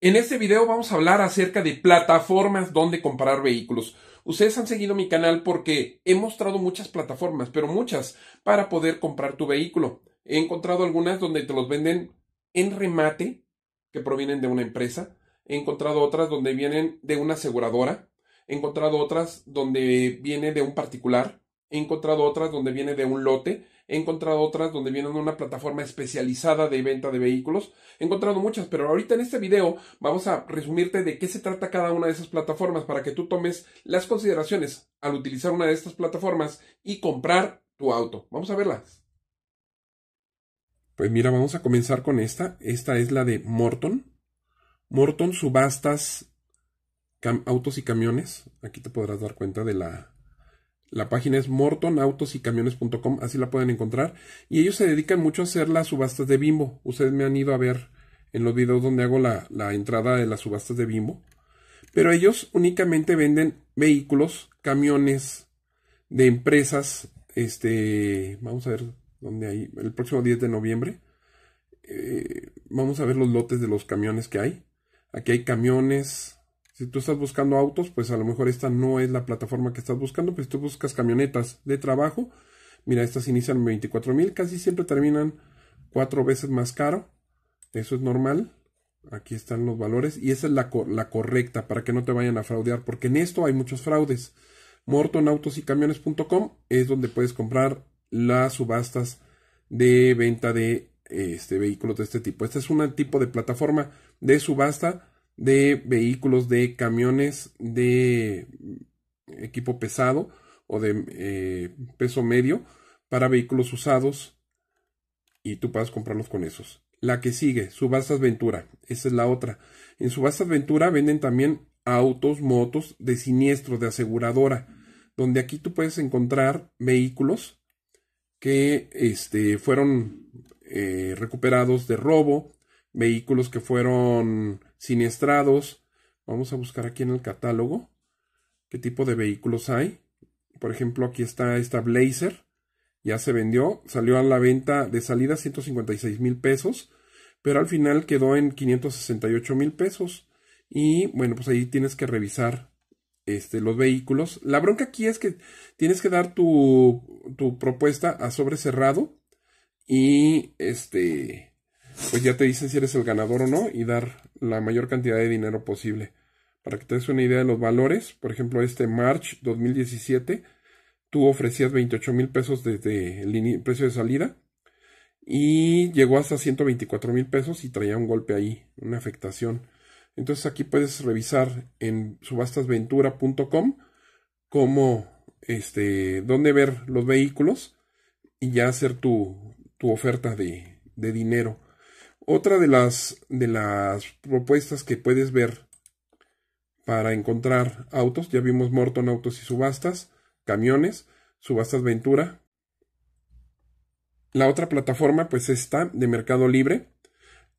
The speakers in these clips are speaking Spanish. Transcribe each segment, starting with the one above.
En este video vamos a hablar acerca de plataformas donde comprar vehículos. Ustedes han seguido mi canal porque he mostrado muchas plataformas, pero muchas, para poder comprar tu vehículo. He encontrado algunas donde te los venden en remate, que provienen de una empresa. He encontrado otras donde vienen de una aseguradora. He encontrado otras donde viene de un particular he encontrado otras donde viene de un lote, he encontrado otras donde viene de una plataforma especializada de venta de vehículos, he encontrado muchas, pero ahorita en este video vamos a resumirte de qué se trata cada una de esas plataformas para que tú tomes las consideraciones al utilizar una de estas plataformas y comprar tu auto. Vamos a verlas. Pues mira, vamos a comenzar con esta. Esta es la de Morton. Morton subastas autos y camiones. Aquí te podrás dar cuenta de la la página es mortonautosycamiones.com, así la pueden encontrar. Y ellos se dedican mucho a hacer las subastas de Bimbo. Ustedes me han ido a ver en los videos donde hago la, la entrada de las subastas de Bimbo. Pero ellos únicamente venden vehículos, camiones de empresas. Este, vamos a ver dónde hay. El próximo 10 de noviembre. Eh, vamos a ver los lotes de los camiones que hay. Aquí hay camiones, si tú estás buscando autos, pues a lo mejor esta no es la plataforma que estás buscando, pues tú buscas camionetas de trabajo. Mira, estas inician 24 mil, casi siempre terminan cuatro veces más caro. Eso es normal. Aquí están los valores y esa es la, la correcta para que no te vayan a fraudear, porque en esto hay muchos fraudes. MortonAutosYCamiones.com es donde puedes comprar las subastas de venta de este, vehículos de este tipo. Esta es un tipo de plataforma de subasta de vehículos, de camiones, de equipo pesado o de eh, peso medio para vehículos usados y tú puedes comprarlos con esos. La que sigue, Subastas Ventura. Esa es la otra. En Subastas Ventura venden también autos, motos de siniestro, de aseguradora, donde aquí tú puedes encontrar vehículos que este, fueron eh, recuperados de robo, vehículos que fueron siniestrados. Vamos a buscar aquí en el catálogo qué tipo de vehículos hay. Por ejemplo, aquí está esta Blazer. Ya se vendió. Salió a la venta de salida 156 mil pesos. Pero al final quedó en 568 mil pesos. Y bueno, pues ahí tienes que revisar este, los vehículos. La bronca aquí es que tienes que dar tu, tu propuesta a sobre cerrado. Y este, pues ya te dicen si eres el ganador o no. Y dar la mayor cantidad de dinero posible. Para que te des una idea de los valores, por ejemplo, este March 2017, tú ofrecías 28 mil pesos desde el precio de salida y llegó hasta 124 mil pesos y traía un golpe ahí, una afectación. Entonces aquí puedes revisar en subastasventura.com Como... este, dónde ver los vehículos y ya hacer tu, tu oferta de, de dinero. Otra de las, de las propuestas que puedes ver para encontrar autos, ya vimos Morton Autos y Subastas, camiones, Subastas Ventura. La otra plataforma pues esta de Mercado Libre.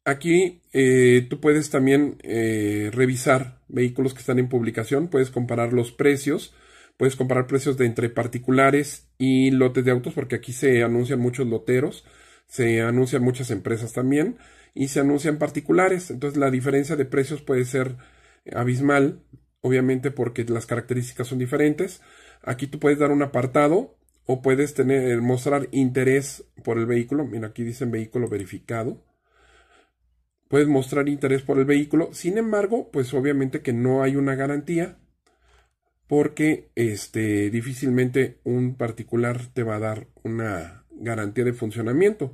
Aquí eh, tú puedes también eh, revisar vehículos que están en publicación, puedes comparar los precios, puedes comparar precios de entre particulares y lotes de autos, porque aquí se anuncian muchos loteros, se anuncian muchas empresas también y se anuncian particulares. Entonces la diferencia de precios puede ser abismal, obviamente porque las características son diferentes. Aquí tú puedes dar un apartado o puedes tener, eh, mostrar interés por el vehículo. Mira, aquí dicen vehículo verificado. Puedes mostrar interés por el vehículo. Sin embargo, pues obviamente que no hay una garantía porque este, difícilmente un particular te va a dar una garantía de funcionamiento.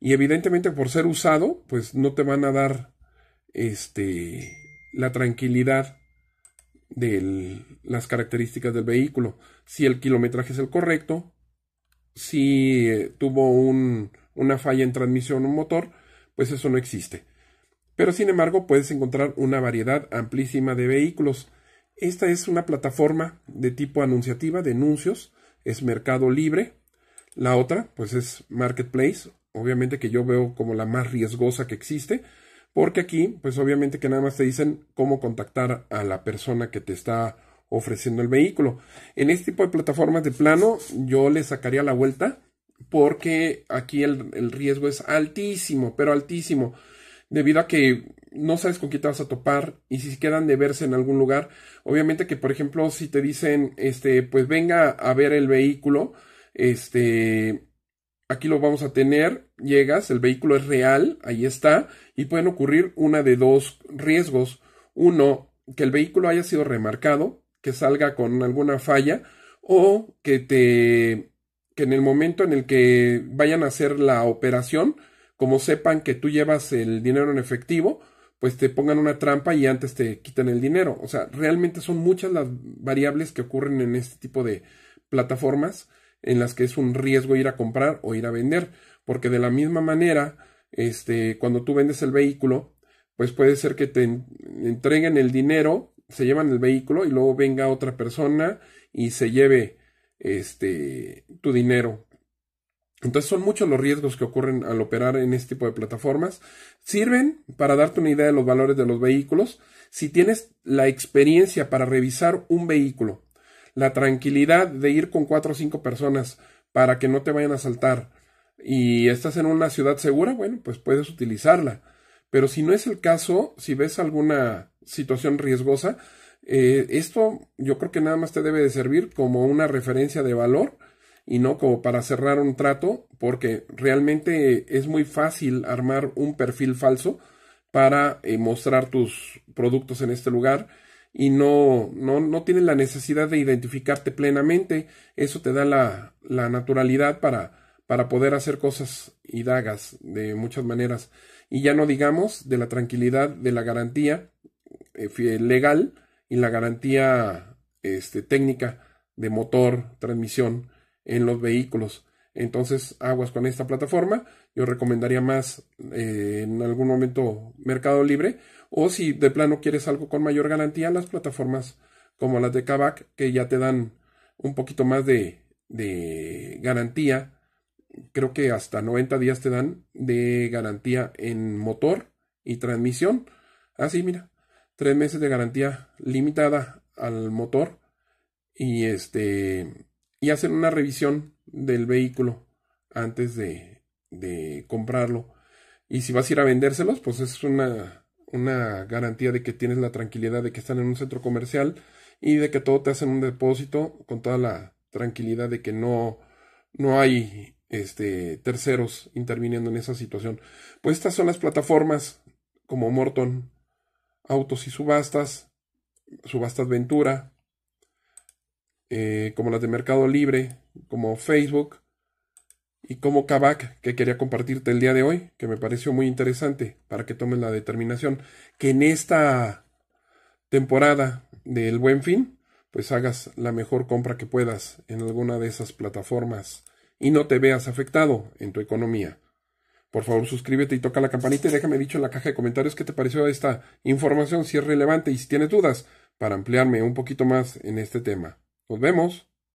Y evidentemente por ser usado, pues no te van a dar este, la tranquilidad de las características del vehículo. Si el kilometraje es el correcto, si eh, tuvo un, una falla en transmisión o motor, pues eso no existe. Pero sin embargo puedes encontrar una variedad amplísima de vehículos. Esta es una plataforma de tipo anunciativa de anuncios, es mercado libre. La otra, pues es marketplace obviamente que yo veo como la más riesgosa que existe, porque aquí, pues obviamente que nada más te dicen cómo contactar a la persona que te está ofreciendo el vehículo. En este tipo de plataformas de plano, yo le sacaría la vuelta, porque aquí el, riesgo es altísimo, pero altísimo, debido a que no sabes con quién te vas a topar y si quedan de verse en algún lugar, obviamente que por ejemplo si te dicen este pues venga a ver el vehículo, este aquí lo vamos a tener, llegas, el vehículo es real, ahí está, y pueden ocurrir una de dos riesgos. Uno, que el vehículo haya sido remarcado, que salga con alguna falla, o que te que en el momento en el que vayan a hacer la operación, como sepan que tú llevas el dinero en efectivo, pues te pongan una trampa y antes te quiten el dinero. O sea, realmente son muchas las variables que ocurren en este tipo de plataformas en las que es un riesgo ir a comprar o ir a vender, porque de la misma manera, este, cuando tú vendes el vehículo, pues puede ser que te entreguen el dinero, se llevan el vehículo y luego venga otra persona y se lleve este tu dinero. Entonces son muchos los riesgos que ocurren al operar en este tipo de plataformas. Sirven para darte una idea de los valores de los vehículos. Si tienes la experiencia para revisar un vehículo la tranquilidad de ir con cuatro o cinco personas para que no te vayan a saltar y estás en una ciudad segura, bueno, pues puedes utilizarla. Pero si no es el caso, si ves alguna situación riesgosa, eh, esto yo creo que nada más te debe de servir como una referencia de valor y no como para cerrar un trato, porque realmente es muy fácil armar un perfil falso para eh, mostrar tus productos en este lugar y no, no, no tienes la necesidad de identificarte plenamente. Eso te da la, naturalidad para, para poder hacer cosas y dagas de muchas maneras. Y ya no digamos de la tranquilidad, de la garantía eh, legal y la garantía este, técnica de motor, transmisión en los vehículos. Entonces, aguas con esta plataforma. Yo recomendaría más eh, en algún momento Mercado Libre. O si de plano quieres algo con mayor garantía, las plataformas como las de Kavak, que ya te dan un poquito más de, de garantía. Creo que hasta 90 días te dan de garantía en motor y transmisión. Así, mira, tres meses de garantía limitada al motor. Y este y hacen una revisión del vehículo antes de, de comprarlo. Y si vas a ir a vendérselos, pues es una, una garantía de que tienes la tranquilidad de que están en un centro comercial y de que todo te hacen un depósito con toda la tranquilidad de que no, no hay este, terceros interviniendo en esa situación. Pues estas son las plataformas como Morton, Autos y Subastas, Subastas Ventura, eh, como las de Mercado Libre, como Facebook y como Kavak, que quería compartirte el día de hoy, que me pareció muy interesante para que tomes la determinación, que en esta temporada del buen fin, pues hagas la mejor compra que puedas en alguna de esas plataformas y no te veas afectado en tu economía. Por favor, suscríbete y toca la campanita y déjame dicho en la caja de comentarios qué te pareció esta información, si es relevante y si tienes dudas, para ampliarme un poquito más en este tema. Nos vemos.